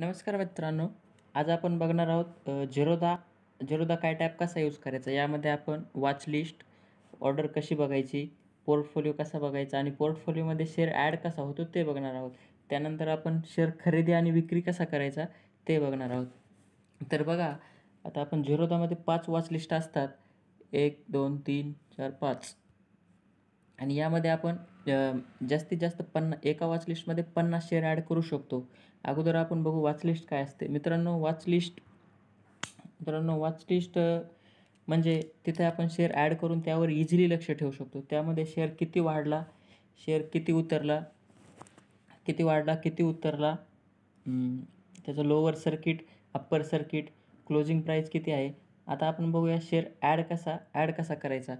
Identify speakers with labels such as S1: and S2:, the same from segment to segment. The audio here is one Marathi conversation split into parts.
S1: नमस्कार मित्रांनो आज आपण बघणार आहोत झिरोदा झिरोदा काय टॅप कसा यूज करायचा यामध्ये आपण वॉच लिस्ट ऑर्डर कशी बघायची पोर्टफोलिओ कसा बघायचा आणि पोर्टफोलिओमध्ये शेअर ॲड कसा होतो ते बघणार आहोत त्यानंतर आपण शेअर खरेदी आणि विक्री कसा करायचा ते बघणार आहोत तर बघा आता आपण झिरोदामध्ये पाच वॉच लिस्ट असतात एक दोन तीन चार पाच आणि यामध्ये आपण जास्तीत जास्त पन्ना एका वॉच लिस्टमध्ये पन्नास शेअर ॲड करू शकतो अगोदर आपण बघू वाचलिस्ट काय असते मित्रांनो वाचलिस्ट मित्रांनो वाचलिस्ट म्हणजे तिथे आपण शेअर ॲड करून त्यावर इझिली लक्ष ठेवू शकतो त्यामध्ये शेअर किती वाढला शेअर किती उतरला किती वाढला किती उतरला त्याचं lower circuit upper circuit closing price किती आहे आता आपण बघूया शेअर ॲड कसा ॲड कसा करायचा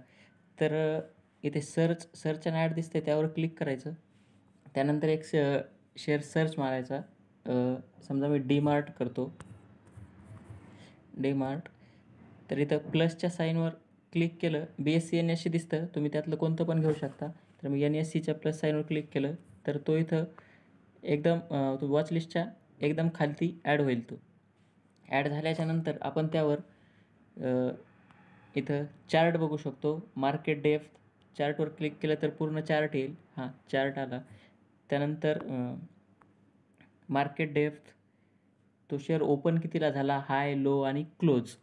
S1: तर इथे सर्च सर्च अँड ॲड दिसते त्यावर क्लिक करायचं त्यानंतर एक शेअर सर्च मारायचा समजा मी डी मार्ट करतो डी मार्ट तर इथं प्लसच्या साईनवर क्लिक केलं B S E N S E दिसतं तुम्ही त्यातलं कोणतं पण घेऊ शकता तर मी एन एस सीच्या प्लस साईनवर क्लिक केलं तर तो इथं एकदम वॉचलिस्टच्या एकदम खालती ॲड होईल तो ॲड झाल्याच्यानंतर आपण त्यावर इथं चार्ट बघू शकतो मार्केट डेफ चार्टवर क्लिक केलं तर पूर्ण चार्ट येईल हां चार्ट आला त्यानंतर मार्केट डेप्थ तो शेअर ओपन कितीला झाला हाय लो आणि क्लोज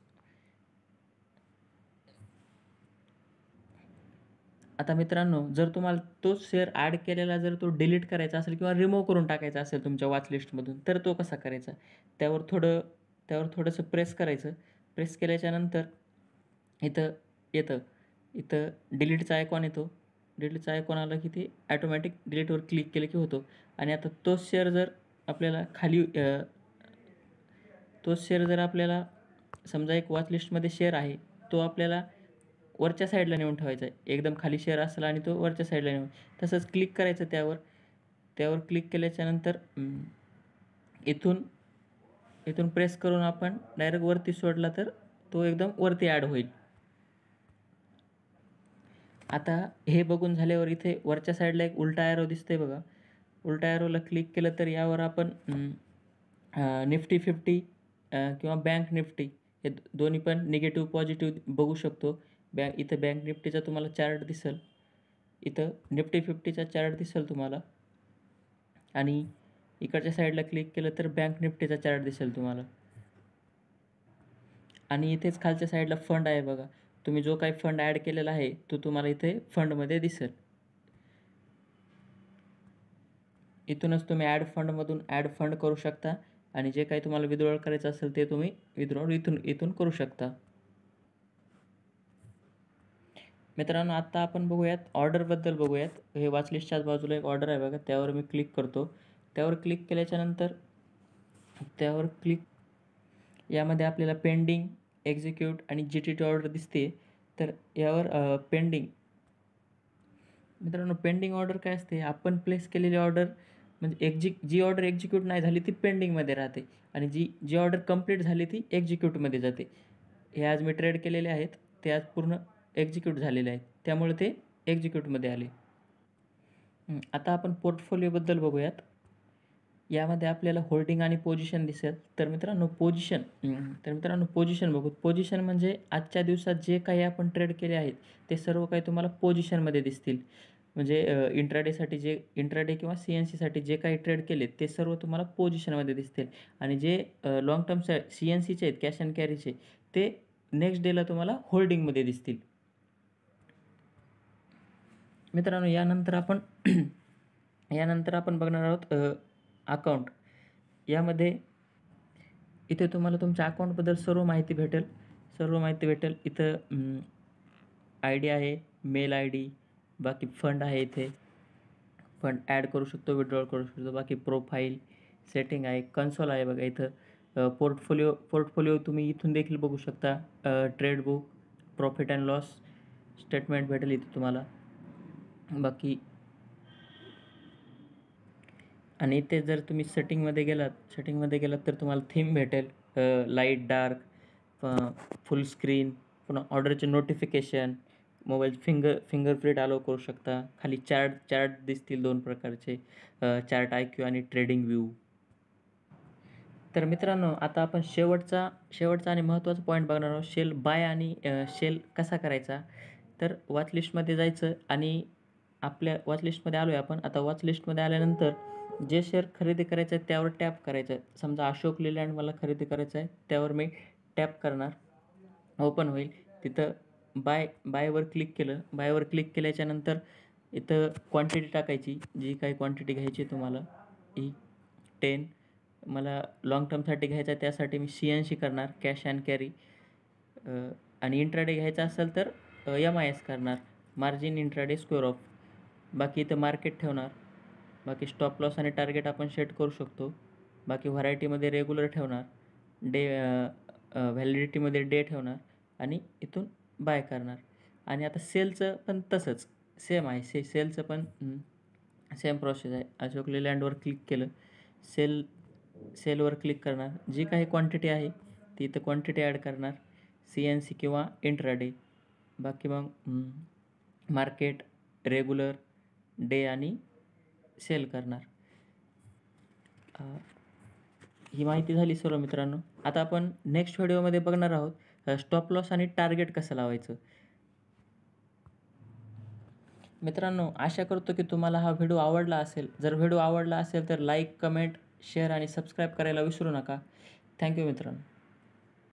S1: आता मित्रांनो जर तुम्हाला तोच शेअर ॲड केलेला जर तो डिलीट करायचा असेल किंवा रिमूव्ह करून टाकायचा असेल तुमच्या वॉचलिस्टमधून तर तो कसा करायचा त्यावर थोडं त्यावर थोडंसं प्रेस करायचं प्रेस केल्याच्यानंतर इथं येतं इथं डिलीटचा आयकॉन येतो डिलीटचा आयकॉन आला की ते ॲटोमॅटिक डिलीटवर क्लिक केलं की होतो आणि आता तोच शेअर जर आपल्याला खाली तो शेअर जर आपल्याला समजा एक वॉच लिस्टमध्ये शेअर आहे तो आपल्याला वरच्या साईडला नेऊन ठेवायचा आहे एकदम खाली शेअर असला आणि तो वरच्या साईडला नेऊन तसंच क्लिक करायचं त्यावर त्यावर क्लिक केल्याच्यानंतर इथून इथून प्रेस करून आपण डायरेक्ट वरती सोडला तर तो एकदम वरती ॲड होईल आता हे बघून झाल्यावर इथे वरच्या साईडला एक उलटा ॲरो दिसतंय बघा उलटा ॲरोला क्लिक केलं तर यावर आपण निफ्टी फिफ्टी किंवा बँक निफ्टी हे दोन्ही पण निगेटिव पॉझिटिव्ह बघू शकतो बँक इथं बँक निफ्टीचा तुम्हाला चार्ट दिसेल इथं निफ्टी फिफ्टीचा चार्ट दिसेल तुम्हाला आणि इकडच्या साईडला क्लिक केलं तर बँक निफ्टीचा चार्ट दिसेल तुम्हाला आणि इथेच खालच्या साईडला फंड आहे बघा तुम्ही जो काही फंड ॲड केलेला आहे तो तुम्हाला इथे फंडमध्ये दिसेल इथूनच तुम्ही ॲड फंडमधून ॲड फंड करू शकता आणि जे काही तुम्हाला विद्रॉल करायचं असेल ते तुम्ही विद्रॉल इथून इथून करू शकता मित्रांनो आत्ता आपण बघूयात ऑर्डरबद्दल बघूयात हे वॉचलिस्टच्याच बाजूला एक ऑर्डर आहे बघा त्यावर मी क्लिक करतो त्यावर क्लिक केल्याच्यानंतर त्यावर क्लिक यामध्ये आपल्याला पेंडिंग एक्झिक्यूट आणि जी टी टी ऑर्डर दिसते तर यावर पेंडिंग मित्रांनो पेंडिंग ऑर्डर काय असते आपण प्लेस केलेली ऑर्डर म्हणजे एक्झिक जी ऑर्डर एक्झिक्यूट नाही झाली ती पेंडिंगमध्ये राहते आणि जी जी ऑर्डर कंप्लीट झाली ती एक्झिक्यूटमध्ये जाते हे आज मी ट्रेड केलेले आहेत ते आज पूर्ण एक्झिक्यूट झालेले आहेत त्यामुळे ते एक्झिक्यूटमध्ये आले आता आपण पोर्टफोलिओबद्दल बघूयात यामध्ये आपल्याला होल्डिंग आणि पोझिशन दिसेल तर मित्रांनो पोझिशन तर मित्रांनो पोझिशन बघू पोझिशन म्हणजे आजच्या दिवसात जे काही आपण ट्रेड केले आहेत ते सर्व काही तुम्हाला पोझिशनमध्ये दिसतील म्हणजे इंट्राडेसाठी जे इंट्राडे किंवा सी एन सीसाठी जे काही ट्रेड केले ते सर्व तुम्हाला पोझिशनमध्ये दिसतील आणि जे लाँग टर्मच्या सी एन सीचे आहेत कॅश अँड कॅरीचे ते नेक्स्ट डेला तुम्हाला होल्डिंगमध्ये दिसतील मित्रांनो यानंतर आपण यानंतर आपण बघणार आहोत अकाउंट यामध्ये इथे तुम्हाला तुमच्या अकाउंटबद्दल सर्व माहिती भेटेल सर्व माहिती भेटेल इथं आय डी आहे मेल आय डी बाकी फंड आहे इथे फंड ॲड करू शकतो विड्रॉल करू शकतो बाकी प्रोफाईल सेटिंग आहे कन्सोल आहे बघा इथं पोर्टफोलिओ पोर्टफोलिओ तुम्ही इथून देखील बघू शकता trade book profit and loss statement भेटेल इथे तुम्हाला बाकी आणि इथे जर तुम्ही सेटिंगमध्ये गेलात सेटिंगमध्ये गेलात तर तुम्हाला थीम भेटेल लाईट डार्क फुल स्क्रीन पुन्हा ऑर्डरचे नोटिफिकेशन मोबाईल फिंगर फिंगरप्रिंट अलो करू शकता खाली चार्ट चार्ट दिसतील दोन प्रकारचे चार्ट आय क्यू आणि ट्रेडिंग व्ह्यू तर मित्रांनो आता आपण शेवटचा शेवटचा आणि महत्त्वाचा पॉईंट बघणार आहोत शेल बाय आणि शेल कसा करायचा तर वॉचलिस्टमध्ये जायचं आणि आपल्या वॉचलिस्टमध्ये आलो आहे आपण आता वॉचलिस्टमध्ये आल्यानंतर जे शेअर खरेदी करायचं आहे त्यावर टॅप करायचं आहे समजा अशोक लिलँड मला खरेदी करायचं आहे त्यावर मी टॅप करणार ओपन होईल तिथं बाय बायवर क्लिक केलं बायवर क्लिक केल्याच्यानंतर इथं क्वांटिटी टाकायची जी काही क्वांटिटी घ्यायची तुम्हाला ही टेन मला लाँग टर्मसाठी घ्यायचा त्यासाठी मी सी सी करणार कॅश अँड कॅरी आणि इंट्राडे घ्यायचा असेल तर एम आय एस करणार मार्जिन इंट्राडे स्क्वेअर ऑफ बाकी इथं मार्केट ठेवणार बाकी स्टॉप लॉस आणि टार्गेट आपण सेट करू शकतो बाकी व्हरायटीमध्ये रेग्युलर ठेवणार डे व्हॅलिडिटीमध्ये डे ठेवणार आणि इथून बाय करणार आणि आता सेलचं पण तसंच सेम आहे से सेलचं पण सेम प्रोसेस आहे अशोक लेलँडवर क्लिक केलं सेल सेलवर क्लिक करणार जी काही क्वांटिटी आहे ती इथं क्वांटिटी ॲड करणार सी एन सी किंवा इंट्राडे बाकी मग मार्केट रेग्युलर डे आणि सेल करणार ही माहिती झाली सर्व मित्रांनो आता आपण नेक्स्ट व्हिडिओमध्ये बघणार आहोत स्टॉप लॉस आणि टार्गेट कसं लावायचं मित्रांनो आशा करतो की तुम्हाला हा व्हिडिओ आवडला असेल जर व्हिडिओ आवडला असेल तर लाईक कमेंट शेअर आणि सबस्क्राईब करायला विसरू नका थँक्यू मित्रांनो